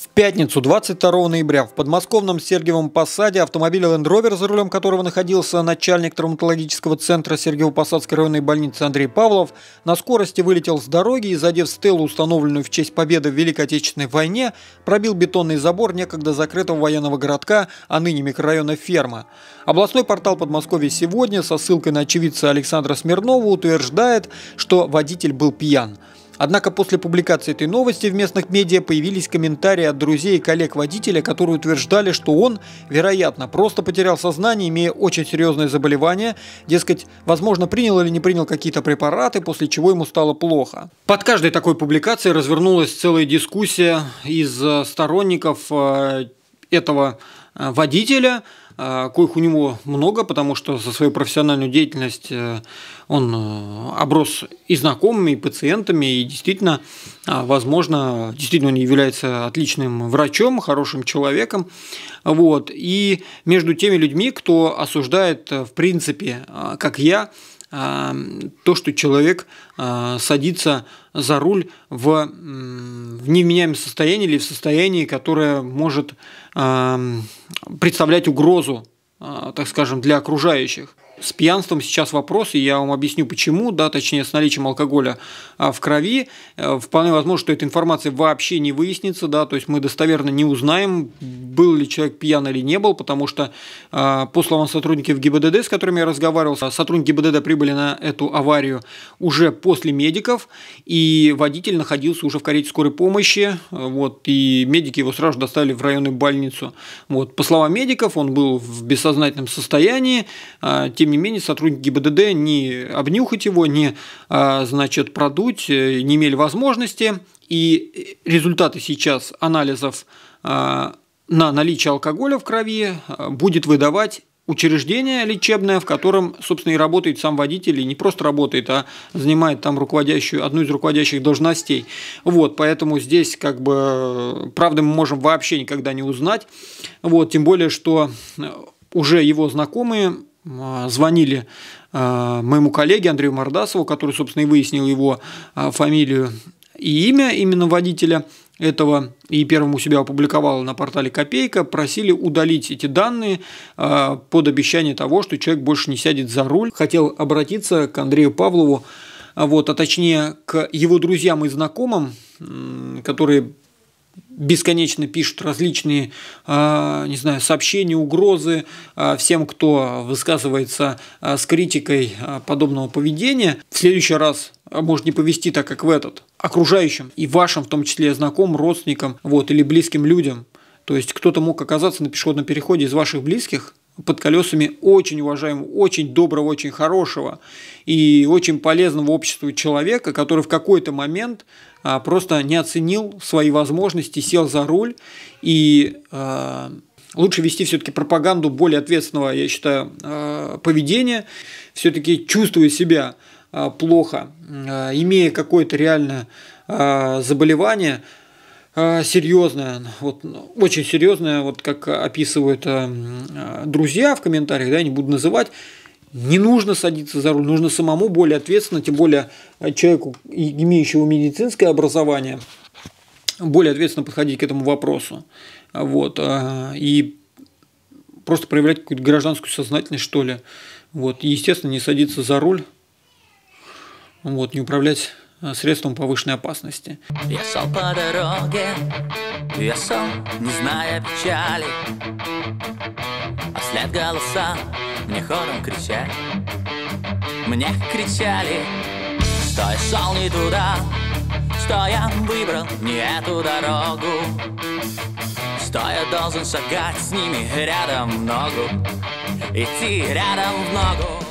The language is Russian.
В пятницу 22 ноября в подмосковном Сергиевом Посаде автомобиль Land Rover, за рулем которого находился начальник травматологического центра Сергиево-Посадской районной больницы Андрей Павлов, на скорости вылетел с дороги и, задев стелу, установленную в честь победы в Великой Отечественной войне, пробил бетонный забор некогда закрытого военного городка, а ныне микрорайона Ферма. Областной портал Подмосковья сегодня со ссылкой на очевидца Александра Смирнова утверждает, что водитель был пьян. Однако после публикации этой новости в местных медиа появились комментарии от друзей и коллег водителя, которые утверждали, что он, вероятно, просто потерял сознание, имея очень серьезное заболевание. Дескать, возможно, принял или не принял какие-то препараты, после чего ему стало плохо. Под каждой такой публикацией развернулась целая дискуссия из э, сторонников э, этого э, водителя – а, коих у него много, потому что за свою профессиональную деятельность э, он э, оброс и знакомыми, и пациентами, и действительно, а, возможно, действительно он является отличным врачом, хорошим человеком. Вот. И между теми людьми, кто осуждает, э, в принципе, а, как я, то, что человек а, садится за руль в, в невменяемом состоянии или в состоянии, которое может представлять угрозу, а, так скажем, для окружающих. С пьянством сейчас вопрос, и я вам объясню почему, да, точнее с наличием алкоголя а, в крови. Э, вполне возможно, что эта информация вообще не выяснится, да, то есть мы достоверно не узнаем, был ли человек пьян или не был, потому что, а, по словам сотрудников ГИБДД, с которыми я разговаривал, сотрудники ГИБДД прибыли на эту аварию уже после медиков, и водитель находился уже в карете скорой помощи, вот, и медики его сразу доставили в районную больницу. Вот, по словам медиков, он был в бессознательном состоянии, а, тем не менее, сотрудники ГИБДД не обнюхать его, не, а, значит, продуть, э, не имели возможности, и результаты сейчас анализов на наличие алкоголя в крови э, будет выдавать учреждение лечебное, в котором, собственно, и работает сам водитель, и не просто работает, а занимает там руководящую, одну из руководящих должностей. Вот, поэтому здесь, как бы, правда, мы можем вообще никогда не узнать. Вот, тем более, что э, уже его знакомые э, звонили моему коллеге Андрею Мордасову, который, собственно, и выяснил его фамилию и имя именно водителя – этого и первым у себя опубликовал на портале «Копейка», просили удалить эти данные а, под обещание того, что человек больше не сядет за руль. Хотел обратиться к Андрею Павлову, а вот, а точнее к его друзьям и знакомым, которые бесконечно пишут различные, а, не знаю, сообщения, угрозы всем, кто высказывается с критикой подобного поведения. В следующий раз может не повести так, как в этот окружающим, и вашим, в том числе знакомым, родственникам, вот, или близким людям. То есть кто-то мог оказаться на пешеходном переходе из ваших близких, под колесами очень уважаемого, очень доброго, очень хорошего и очень полезного обществу человека, который в какой-то момент а, просто не оценил свои возможности, сел за руль и а, лучше вести все-таки пропаганду более ответственного, я считаю, а, поведения, все-таки чувствуя себя а, плохо, а, имея какое-то реальное а, заболевание, серьезное вот, очень серьезное вот как описывают друзья в комментариях, да, не буду называть, не нужно садиться за руль, нужно самому более ответственно, тем более человеку, имеющему медицинское образование, более ответственно подходить к этому вопросу. Вот, и просто проявлять какую-то гражданскую сознательность, что ли. Вот, естественно, не садиться за руль вот, не управлять э, средством повышенной опасности. Я шел по дороге, я шел, не зная печали, а вслед голоса мне хором кричали, мне кричали, что я шел не туда, что я выбрал не эту дорогу, что я должен шагать с ними рядом в ногу, идти рядом в ногу.